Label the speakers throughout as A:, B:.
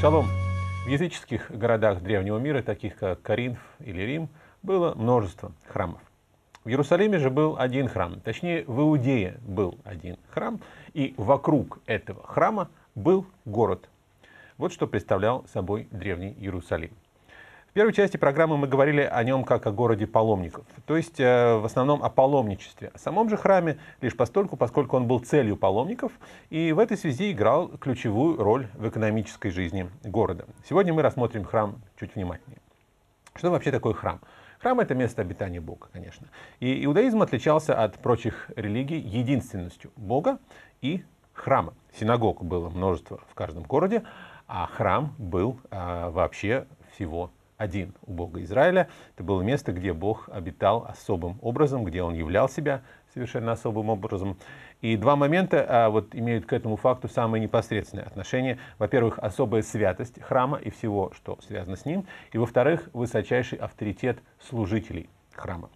A: Шалом! В языческих городах древнего мира, таких как Каринф или Рим, было множество храмов. В Иерусалиме же был один храм, точнее в Иудее был один храм, и вокруг этого храма был город. Вот что представлял собой древний Иерусалим первой части программы мы говорили о нем как о городе паломников, то есть э, в основном о паломничестве. О самом же храме лишь постольку, поскольку он был целью паломников и в этой связи играл ключевую роль в экономической жизни города. Сегодня мы рассмотрим храм чуть внимательнее. Что вообще такое храм? Храм — это место обитания Бога, конечно. И иудаизм отличался от прочих религий единственностью Бога и храма. Синагог было множество в каждом городе, а храм был а, вообще всего один у Бога Израиля. Это было место, где Бог обитал особым образом, где Он являл себя совершенно особым образом. И два момента а, вот, имеют к этому факту самое непосредственное отношение. Во-первых, особая святость храма и всего, что связано с ним. И во-вторых, высочайший авторитет служителей храма.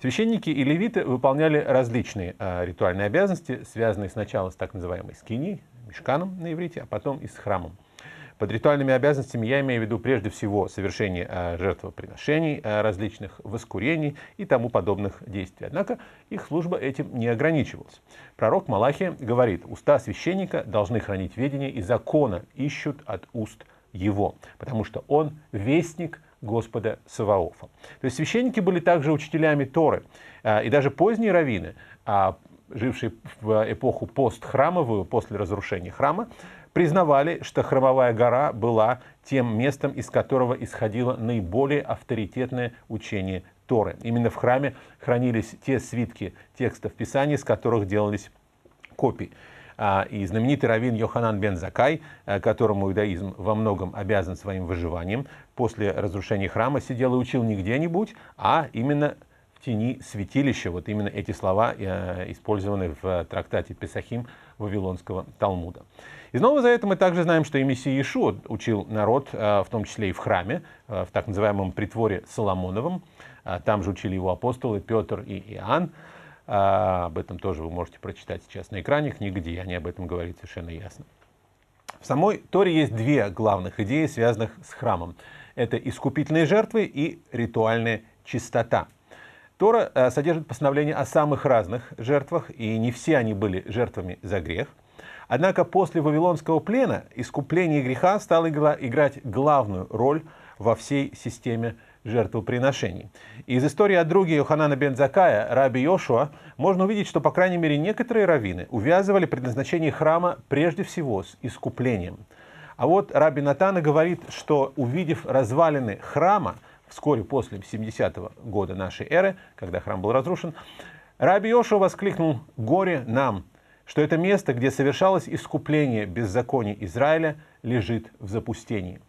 A: Священники и левиты выполняли различные а, ритуальные обязанности, связанные сначала с так называемой скини, мешканом на иврите, а потом и с храмом. Под ритуальными обязанностями я имею в виду прежде всего совершение э, жертвоприношений, э, различных воскурений и тому подобных действий. Однако их служба этим не ограничивалась. Пророк Малахия говорит, уста священника должны хранить ведение и закона ищут от уст его, потому что он вестник Господа Саваофа. То есть священники были также учителями Торы, э, и даже поздние раввины а, жившие в эпоху постхрамовую, после разрушения храма, признавали, что Храмовая гора была тем местом, из которого исходило наиболее авторитетное учение Торы. Именно в храме хранились те свитки текстов Писания, из которых делались копии. А, и знаменитый раввин Йоханан бен Закай, э, которому иудаизм во многом обязан своим выживанием, после разрушения храма сидел и учил не где-нибудь, а именно тени святилища. Вот именно эти слова э, использованы в э, трактате Песахим Вавилонского Талмуда. Из Нового Завета мы также знаем, что и Мессия Иешуа учил народ, э, в том числе и в храме, в так называемом притворе Соломоновом. Там же учили его апостолы Петр и Иоанн. Об этом тоже вы можете прочитать сейчас на экране нигде, они об этом говорят совершенно ясно. В самой Торе есть две главных идеи, связанных с храмом. Это искупительные жертвы и ритуальная чистота – Тора э, содержит постановление о самых разных жертвах, и не все они были жертвами за грех. Однако после Вавилонского плена искупление греха стало играть главную роль во всей системе жертвоприношений. Из истории о друге Йоханана Бензакая, Закая, раби Йошуа, можно увидеть, что, по крайней мере, некоторые раввины увязывали предназначение храма прежде всего с искуплением. А вот раби Натана говорит, что, увидев развалины храма, вскоре после 70 -го года нашей эры, когда храм был разрушен, Раби Йошуа воскликнул «Горе нам!» что это место, где совершалось искупление беззаконий Израиля, лежит в запустении.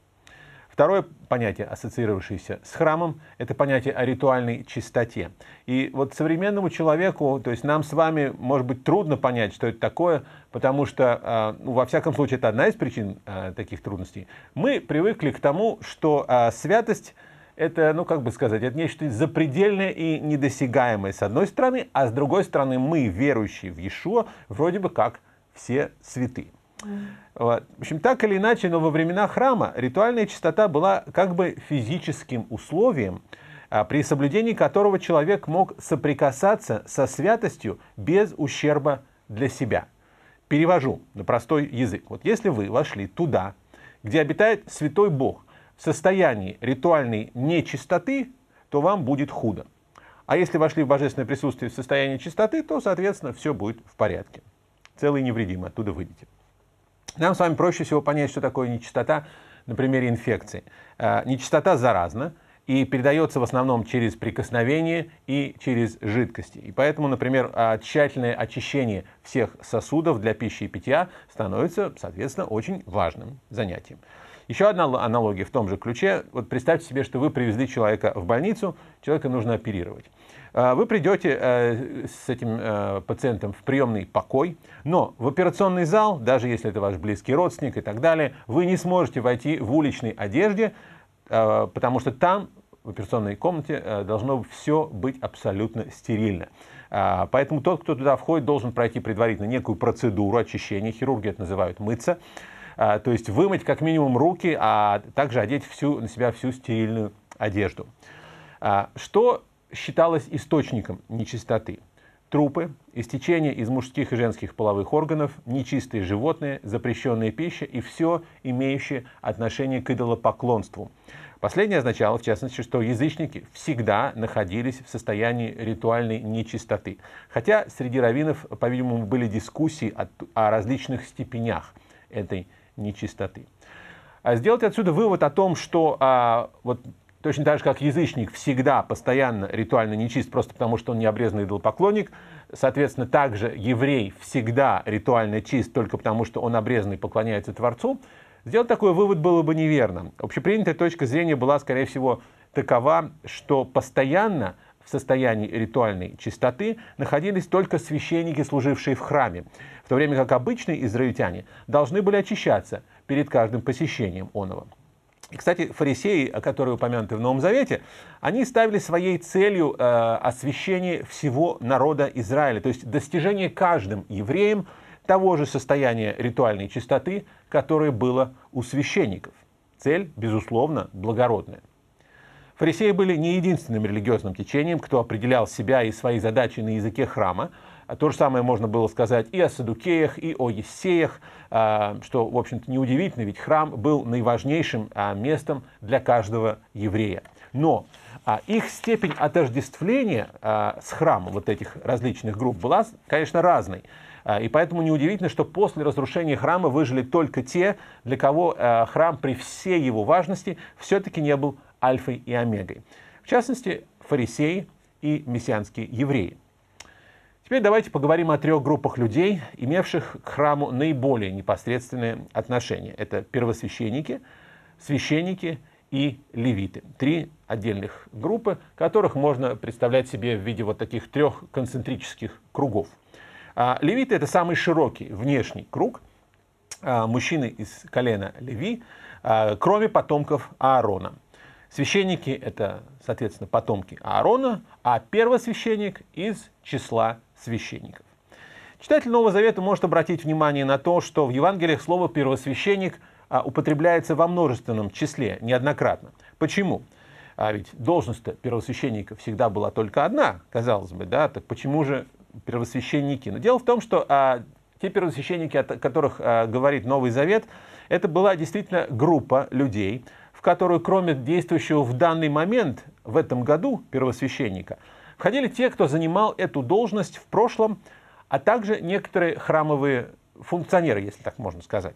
A: Второе понятие, ассоциировавшееся с храмом, это понятие о ритуальной чистоте. И вот современному человеку, то есть нам с вами, может быть, трудно понять, что это такое, потому что, а, ну, во всяком случае, это одна из причин а, таких трудностей. Мы привыкли к тому, что а, святость – это, ну как бы сказать, это нечто запредельное и недосягаемое с одной стороны, а с другой стороны мы, верующие в Иешуа, вроде бы как все святы. Вот. В общем, так или иначе, но во времена храма ритуальная чистота была как бы физическим условием, а, при соблюдении которого человек мог соприкасаться со святостью без ущерба для себя. Перевожу на простой язык. Вот если вы вошли туда, где обитает святой Бог – состоянии ритуальной нечистоты, то вам будет худо. А если вошли в божественное присутствие в состоянии чистоты, то, соответственно, все будет в порядке. Целый и невредимый оттуда выйдете. Нам с вами проще всего понять, что такое нечистота на примере инфекции. Э, нечистота заразна и передается в основном через прикосновение и через жидкости. И поэтому, например, а, тщательное очищение всех сосудов для пищи и питья становится, соответственно, очень важным занятием. Еще одна аналогия в том же ключе. Вот представьте себе, что вы привезли человека в больницу, человека нужно оперировать. А, вы придете э, с этим э, пациентом в приемный покой, но в операционный зал, даже если это ваш близкий родственник и так далее, вы не сможете войти в уличной одежде, э, потому что там в операционной комнате должно все быть абсолютно стерильно. А, поэтому тот, кто туда входит, должен пройти предварительно некую процедуру очищения, хирурги это называют мыться, а, то есть вымыть как минимум руки, а также одеть всю, на себя всю стерильную одежду. А, что считалось источником нечистоты? Трупы, истечение из мужских и женских половых органов, нечистые животные, запрещенная пища и все, имеющее отношение к идолопоклонству. Последнее означало, в частности, что язычники всегда находились в состоянии ритуальной нечистоты. Хотя среди раввинов, по-видимому, были дискуссии о, различных степенях этой нечистоты нечистоты. А сделать отсюда вывод о том, что а, вот Точно так же, как язычник всегда постоянно ритуально нечист, просто потому что он не обрезанный идолопоклонник, соответственно, также еврей всегда ритуально чист, только потому что он обрезанный поклоняется Творцу, сделать такой вывод было бы неверным. Общепринятая точка зрения была, скорее всего, такова, что постоянно в состоянии ритуальной чистоты находились только священники, служившие в храме, в то время как обычные израильтяне должны были очищаться перед каждым посещением оного. И, кстати, фарисеи, которые упомянуты в Новом Завете, они ставили своей целью э, освящение всего народа Израиля, то есть достижение каждым евреем того же состояния ритуальной чистоты, которое было у священников. Цель, безусловно, благородная. Фарисеи были не единственным религиозным течением, кто определял себя и свои задачи на языке храма. То же самое можно было сказать и о Садукеях, и о Ессеях, а, что, в общем-то, неудивительно, ведь храм был наиважнейшим а, местом для каждого еврея. Но а, их степень отождествления с храмом вот этих различных групп была, конечно, разной. И поэтому неудивительно, что после разрушения храма выжили только те, для кого храм при всей его важности все-таки не был альфой и омегой. В частности, фарисеи и мессианские евреи. Теперь давайте поговорим о трех группах людей, имевших к храму наиболее непосредственное отношение. Это первосвященники, священники и левиты. Три отдельных группы, которых можно представлять себе в виде вот таких трех концентрических кругов. А, левиты – это самый широкий внешний круг, а, мужчины из колена Леви, а, кроме потомков Аарона. Священники – это, соответственно, потомки Аарона, а первосвященник – из числа священников. Читатель Нового Завета может обратить внимание на то, что в Евангелиях слово «первосвященник» а, употребляется во множественном числе, неоднократно. Почему? А ведь должность-то первосвященника всегда была только одна, казалось бы, да, так почему же первосвященники? Но дело в том, что а, те первосвященники, о которых а, говорит Новый Завет, это была действительно группа людей, в которую, кроме действующего в данный момент, в этом году, первосвященника, входили те, кто занимал эту должность в прошлом, а также некоторые храмовые функционеры, если так можно сказать.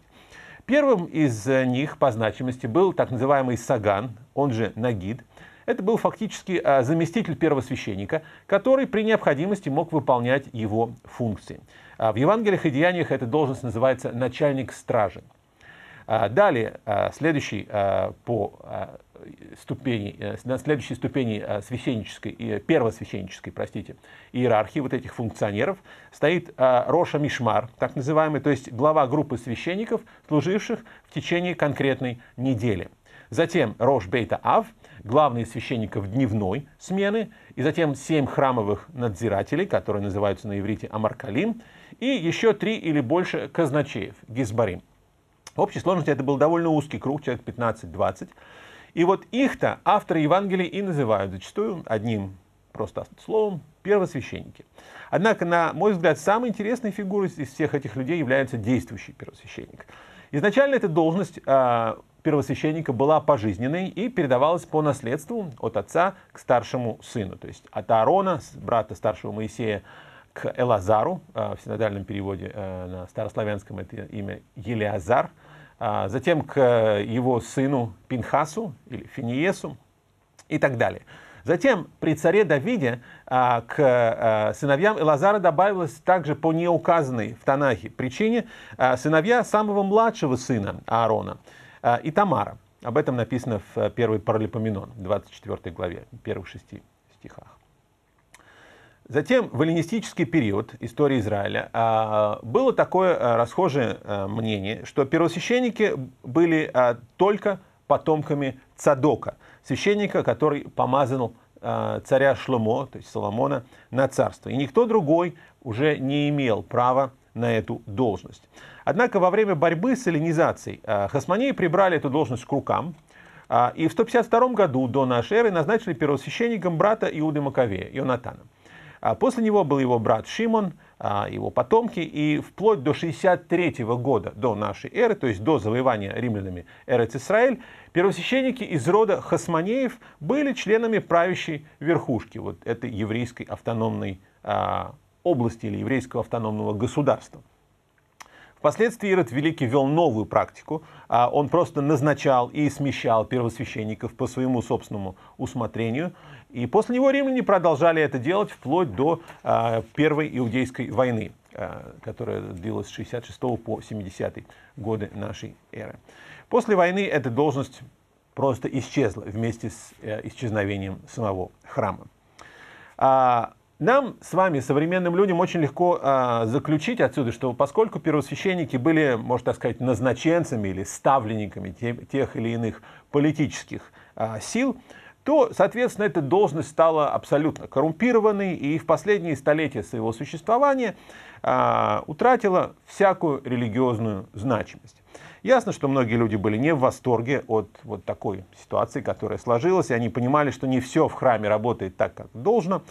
A: Первым из э, них по значимости был так называемый Саган, он же Нагид. Это был фактически э, заместитель первосвященника, который при необходимости мог выполнять его функции. А в Евангелиях и Деяниях эта должность называется начальник стражи. А, далее, а, следующий а, по ступени, э, на следующей ступени священнической, э, первосвященнической, простите, иерархии вот этих функционеров стоит Роша Мишмар, так называемый, то есть глава группы священников, служивших в течение конкретной недели. Затем Рош Бейта Ав, главные священников дневной смены, и затем семь храмовых надзирателей, которые называются на иврите Амаркалим, и еще три или больше казначеев, Гизбарим. В общей сложности это был довольно узкий круг, человек 15-20. И вот их-то авторы Евангелия и называют зачастую одним просто словом первосвященники. Однако, на мой взгляд, самой интересной фигурой из всех этих людей является действующий первосвященник. Изначально эта должность а, первосвященника была пожизненной и передавалась по наследству от отца к старшему сыну, то есть от Аарона, брата старшего Моисея, к Элазару, а, в синодальном переводе э, на старославянском это имя Елеазар – а, затем к э, его сыну Пинхасу или Финиесу и так далее. Затем при царе Давиде а, к э, сыновьям Элазара добавилось также по неуказанной в Танахе причине а, сыновья самого младшего сына Аарона, и Тамара. Об этом написано в 1 э, Паралипоменон, 24 главе, первых шести стихах. Затем в эллинистический период истории Израиля а, было такое а, расхожее а, мнение, что первосвященники были только потомками Цадока, священника, который помазал царя Шломо, то есть Соломона, на царство. И никто другой уже не имел права на эту должность. Однако во время борьбы с эллинизацией хасмонеи прибрали эту должность к рукам, и в 152 году до нашей эры назначили первосвященником брата Иуды Маковея, Ионатана. А после него был его брат Шимон, а, его потомки, и вплоть до 63 года до нашей эры, то есть до завоевания римлянами эры Цисраэль, первосвященники из рода Хасманеев были членами правящей верхушки, вот этой еврейской автономной а, области или еврейского автономного государства. Впоследствии Ирод Великий вел новую практику. А, он просто назначал и смещал первосвященников по своему собственному усмотрению. И после него римляне продолжали это делать вплоть до а, Первой Иудейской войны, а, которая длилась с 66 по 70 годы нашей эры. После войны эта должность просто исчезла вместе с э, исчезновением самого храма нам с вами, современным людям, очень легко а, заключить отсюда, что поскольку первосвященники были, можно так сказать, назначенцами или ставленниками те, тех или иных политических а, сил, то, соответственно, эта должность стала абсолютно коррумпированной и в последние столетия своего существования а, утратила всякую религиозную значимость. Ясно, что многие люди были не в восторге от вот такой ситуации, которая сложилась, и они понимали, что не все в храме работает так, как должно.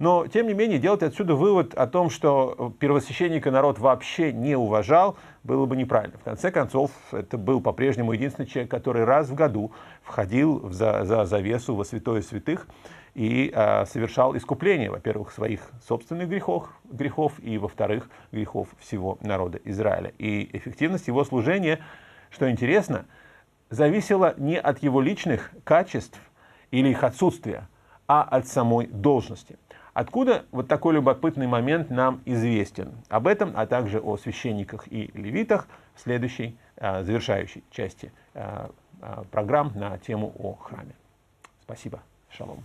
A: Но, тем не менее, делать отсюда вывод о том, что э, первосвященника народ вообще не уважал, было бы неправильно. В конце концов, это был по-прежнему единственный человек, который раз в году входил за, за завесу во святое святых и э, совершал искупление, во-первых, своих собственных грехов, грехов и, во-вторых, грехов всего народа Израиля. И эффективность его служения что интересно, зависело не от его личных качеств или их отсутствия, а от самой должности. Откуда вот такой любопытный момент нам известен? Об этом, а также о священниках и левитах в следующей а, завершающей части э, программ на тему о храме. Спасибо. Шалом.